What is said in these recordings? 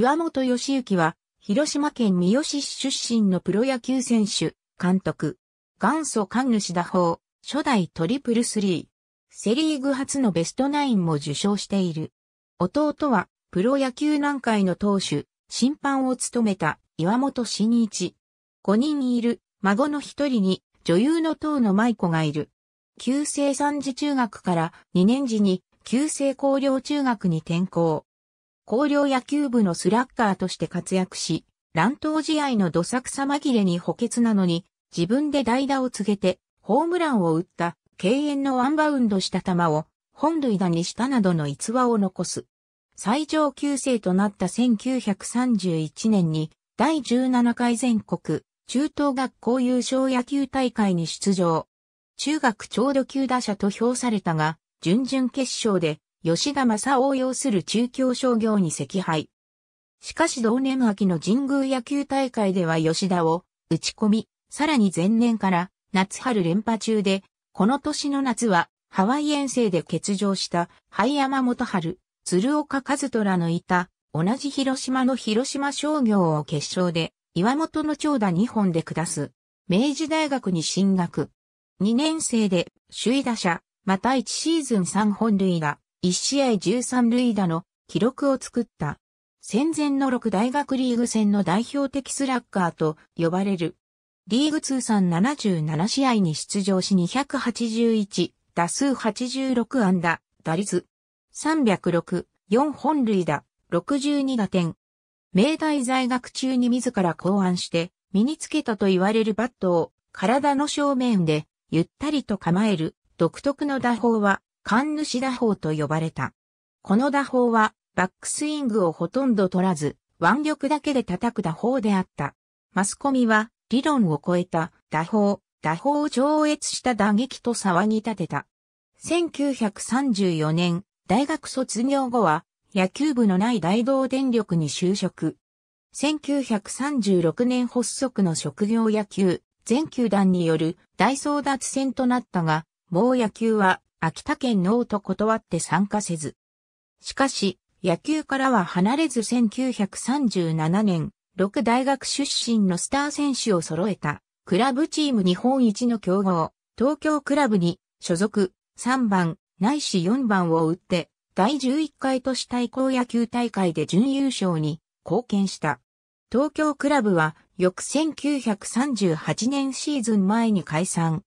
岩本義行は、広島県三次市出身のプロ野球選手、監督。元祖神主打法、初代トリプルスリー。セリーグ初のベストナインも受賞している。弟は、プロ野球南海の投手、審判を務めた岩本真一。5人いる孫の一人に女優の塔の舞子がいる。旧制三次中学から2年時に旧制高業中学に転校。高陵野球部のスラッガーとして活躍し、乱闘試合のどさくさ紛れに補欠なのに、自分で代打を告げて、ホームランを打った、敬遠のワンバウンドした球を、本塁打にしたなどの逸話を残す。最上級生となった1931年に、第17回全国、中等学校優勝野球大会に出場。中学ちょうど級打者と評されたが、準々決勝で吉田正夫を要する中京商業に惜敗。しかし同年秋の神宮野球大会では吉田を打ち込み、さらに前年から夏春連覇中で、この年の夏はハワイ遠征で欠場した灰山元春、鶴岡和虎のいた同じ広島の広島商業を決勝で岩本の長打2本で下す。明治大学に進学。2年生で首位打者、また1シーズン3本塁打、1試合13塁打の記録を作った。戦前の6大学リーグ戦の代表的スラッガーと呼ばれる。リーグ通算77試合に出場し281、打数86安打、打率306、4本塁打、62打点。明大在学中に自ら考案して身につけたと言われるバットを体の正面でゆったりと構える独特の打法は神主打法と呼ばれた。この打法は、バックスイングをほとんど取らず、腕力だけで叩く打法であった。マスコミは、理論を超えた打法、打法を超越した打撃と騒ぎ立てた。1934年、大学卒業後は、野球部のない大道電力に就職。1936年発足の職業野球、全球団による大争奪戦となったが、もう野球は秋田県ノーと断って参加せず。しかし、野球からは離れず1937年、6大学出身のスター選手を揃えた、クラブチーム日本一の強豪、東京クラブに、所属、3番、ないし4番を打って、第11回都市対抗野球大会で準優勝に貢献した。東京クラブは、翌1938年シーズン前に解散。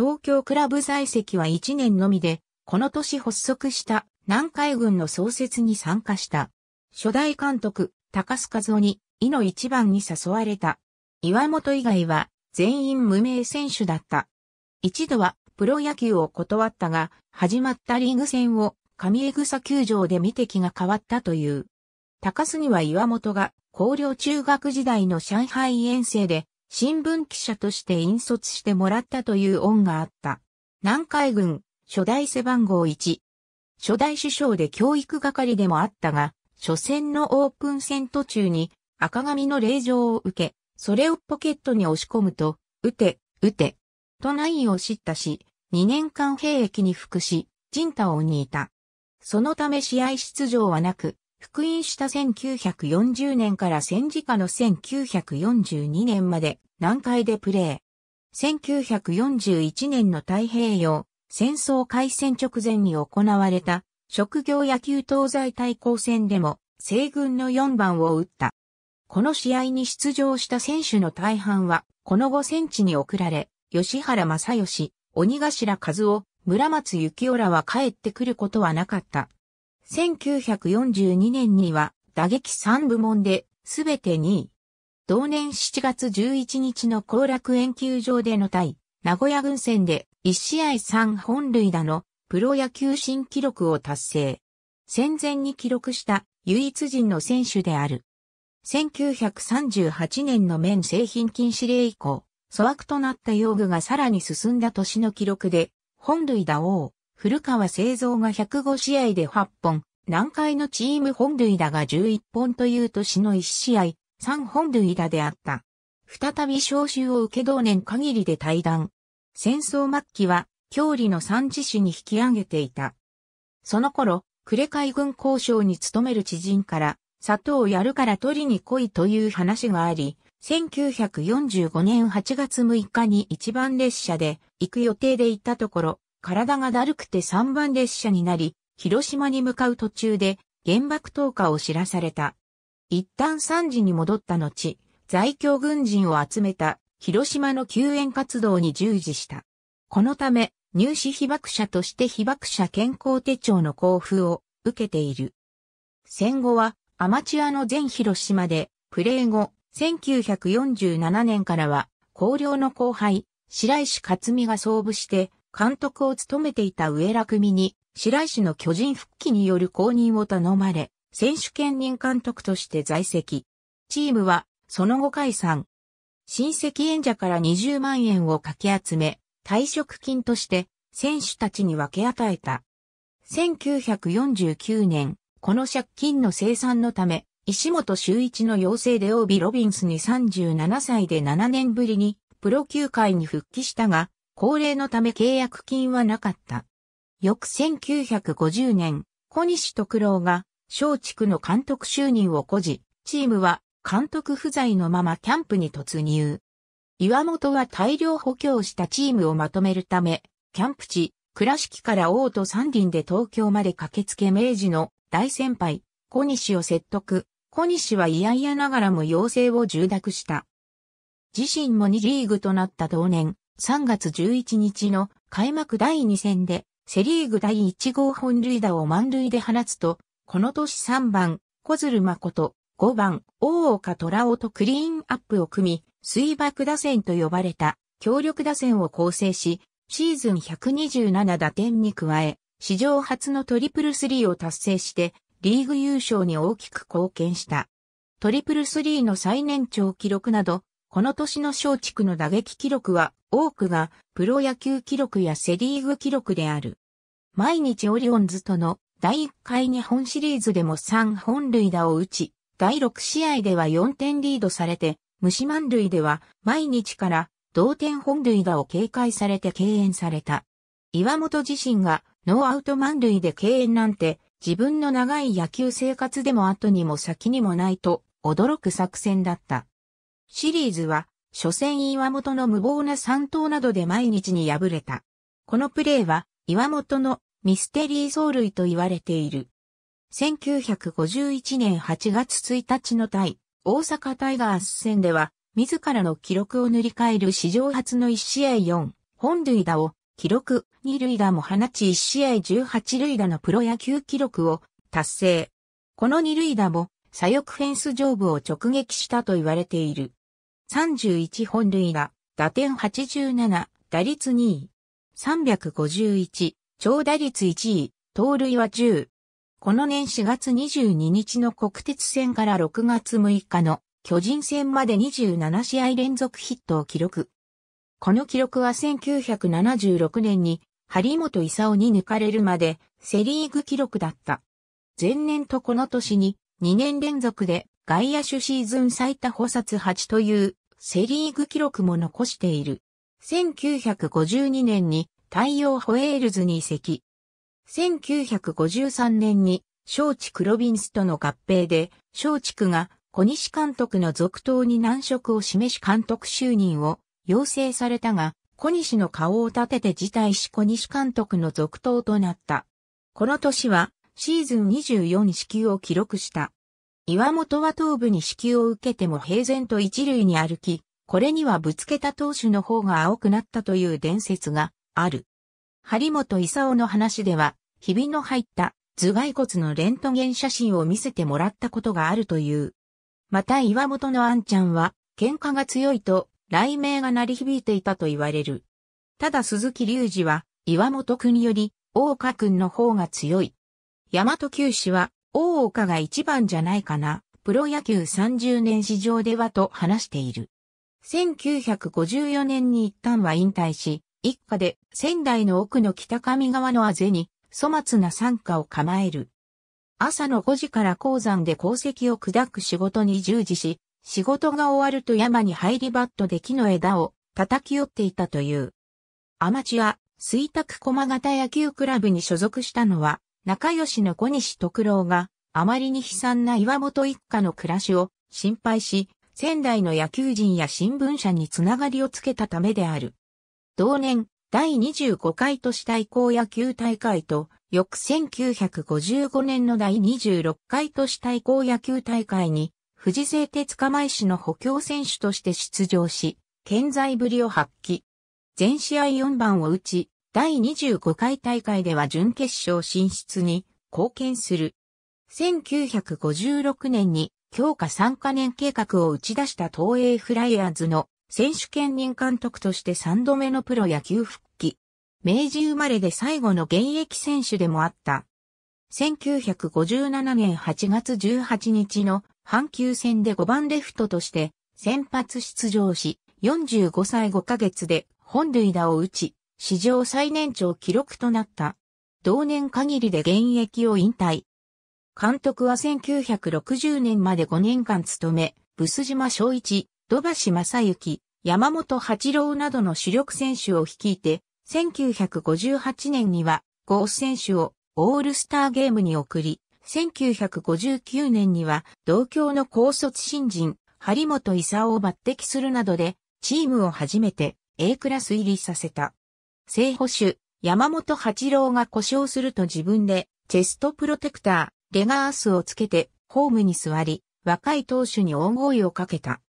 東京クラブ在籍は1年のみで、この年発足した南海軍の創設に参加した。初代監督、高須和夫に、意の一番に誘われた。岩本以外は全員無名選手だった。一度はプロ野球を断ったが、始まったリーグ戦を上江草球場で見て気が変わったという。高須には岩本が、高陵中学時代の上海遠征で新聞記者として引率してもらったという恩があった。南海軍、初代背番号1。初代首相で教育係でもあったが、初戦のオープン戦途中に赤髪の令状を受け、それをポケットに押し込むと、撃て、撃て、とナインを叱咤し、2年間兵役に服し、ジンタオにいた。そのため試合出場はなく、復員した1940年から戦時下の1942年まで南海でプレー。1941年の太平洋戦争開戦直前に行われた職業野球東西対抗戦でも西軍の4番を打った。この試合に出場した選手の大半はこの5戦地に送られ、吉原正義、鬼頭和夫、村松幸夫らは帰ってくることはなかった。1942年には打撃3部門で全て2位。同年7月11日の後楽園球場での対名古屋軍戦で1試合3本塁打のプロ野球新記録を達成。戦前に記録した唯一人の選手である。1938年の面製品禁止令以降、粗悪となった用具がさらに進んだ年の記録で、本塁打王、古川製造が105試合で8本、南海のチーム本塁打が11本という年の1試合、3本塁打であった。再び招集を受け同年限りで退団。戦争末期は、郷里の三次市に引き上げていた。その頃、呉海軍交渉に勤める知人から、砂糖をやるから取りに来いという話があり、1945年8月6日に一番列車で行く予定で行ったところ、体がだるくて3番列車になり、広島に向かう途中で原爆投下を知らされた。一旦3時に戻った後、在京軍人を集めた広島の救援活動に従事した。このため、入試被爆者として被爆者健康手帳の交付を受けている。戦後はアマチュアの全広島で、プレー後、1947年からは、高陵の後輩、白石克美が創部して、監督を務めていた上楽組に、白石の巨人復帰による公認を頼まれ、選手兼任監督として在籍。チームは、その後解散。親戚演者から20万円をかき集め、退職金として、選手たちに分け与えた。1949年、この借金の生産のため、石本修一の要請で帯ロビンスに37歳で7年ぶりにプロ球界に復帰したが、高齢のため契約金はなかった。翌1950年、小西徳郎が小竹の監督就任を誇示、チームは監督不在のままキャンプに突入。岩本は大量補強したチームをまとめるため、キャンプ地、倉敷から王都三輪で東京まで駆けつけ明治の大先輩、小西を説得。小西は嫌々ながらも要請を受諾した。自身も2リーグとなった同年、3月11日の開幕第2戦で、セリーグ第1号本塁打を満塁で放つと、この年3番、小鶴誠、5番、大岡虎尾とクリーンアップを組み、水爆打線と呼ばれた強力打線を構成し、シーズン127打点に加え、史上初のトリプルスリーを達成して、リーグ優勝に大きく貢献した。トリプルスリーの最年長記録など、この年の松竹の打撃記録は多くがプロ野球記録やセリーグ記録である。毎日オリオンズとの第1回日本シリーズでも3本塁打を打ち、第6試合では4点リードされて、虫満塁では毎日から同点本塁打を警戒されて敬遠された。岩本自身がノーアウト満塁で敬遠なんて自分の長い野球生活でも後にも先にもないと驚く作戦だった。シリーズは、初戦岩本の無謀な三投などで毎日に敗れた。このプレーは、岩本のミステリー走塁と言われている。1951年8月1日の対、大阪タイガース戦では、自らの記録を塗り替える史上初の1試合4、本塁打を、記録、2塁打も放ち1試合18塁打のプロ野球記録を達成。この2塁打も、左翼フェンス上部を直撃したと言われている。31本塁打、打点87、打率2位。351、超打率1位、盗塁は10。この年4月22日の国鉄戦から6月6日の巨人戦まで27試合連続ヒットを記録。この記録は1976年に張本勲に抜かれるまでセリーグ記録だった。前年とこの年に2年連続で外野手シーズン最多補殺8というセリーグ記録も残している。1952年に太陽ホエールズに移籍。1953年に小地クロビンスとの合併で、小地区が小西監督の続投に難色を示し監督就任を要請されたが、小西の顔を立てて辞退し小西監督の続投となった。この年はシーズン24支給を記録した。岩本は頭部に支給を受けても平然と一塁に歩き、これにはぶつけた投手の方が青くなったという伝説がある。張本勲の話では、ひびの入った頭蓋骨のレントゲン写真を見せてもらったことがあるという。また岩本のあんちゃんは、喧嘩が強いと、雷鳴が鳴り響いていたと言われる。ただ鈴木隆二は、岩本くんより、大岡くんの方が強い。大和九氏は、大岡が一番じゃないかな、プロ野球30年史上ではと話している。1954年に一旦は引退し、一家で仙台の奥の北上川のあぜに粗末な参加を構える。朝の5時から鉱山で鉱石を砕く仕事に従事し、仕事が終わると山に入りバットで木の枝を叩き寄っていたという。アマチュア、水卓駒形野球クラブに所属したのは仲良しの小西徳郎が、あまりに悲惨な岩本一家の暮らしを心配し、仙台の野球人や新聞社につながりをつけたためである。同年、第25回都市対抗野球大会と、翌1955年の第26回都市対抗野球大会に、富士製鉄釜石の補強選手として出場し、健在ぶりを発揮。全試合4番を打ち、第25回大会では準決勝進出に貢献する。1956年に強化3カ年計画を打ち出した東映フライヤーズの選手兼任監督として3度目のプロ野球復帰。明治生まれで最後の現役選手でもあった。1957年8月18日の阪急戦で5番レフトとして先発出場し、45歳5ヶ月で本塁打を打ち、史上最年長記録となった。同年限りで現役を引退。監督は1960年まで5年間務め、ブス島昭一、土橋正幸、山本八郎などの主力選手を率いて、1958年には、ゴース選手をオールスターゲームに送り、1959年には同郷の高卒新人、張本勲を抜擢するなどで、チームを初めて A クラス入りさせた。正保守、山本八郎が故障すると自分で、チェストプロテクター、レガースをつけて、ホームに座り、若い投手に大声をかけた。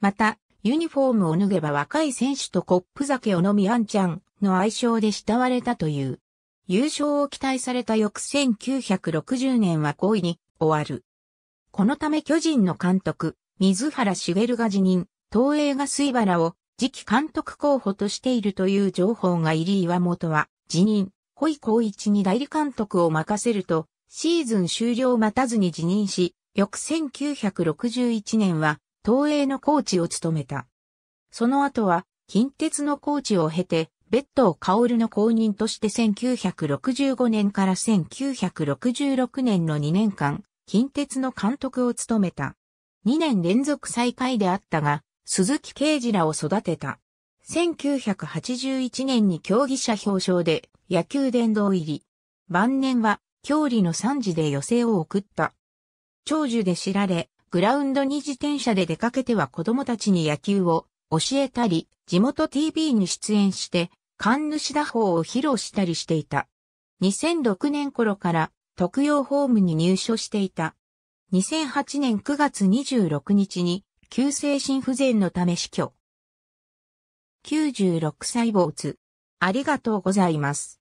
また、ユニフォームを脱げば若い選手とコップ酒を飲みあんちゃんの愛称で慕われたという。優勝を期待された翌1960年は恋に終わる。このため巨人の監督、水原茂が辞任、東映が水原を次期監督候補としているという情報が入り岩本は辞任、ホイコイ一に代理監督を任せると、シーズン終了待たずに辞任し、翌1961年は東映のコーチを務めた。その後は近鉄のコーチを経て、ベッカオ薫の公認として1965年から1966年の2年間、近鉄の監督を務めた。2年連続再開であったが、鈴木啓二らを育てた。1981年に競技者表彰で野球殿堂入り。晩年は、郷里の惨事で寄席を送った。長寿で知られ、グラウンドに自転車で出かけては子供たちに野球を教えたり、地元 TV に出演して、勘主打法を披露したりしていた。2006年頃から特養ホームに入所していた。2008年9月26日に急性心不全のため死去。96歳没。ありがとうございます。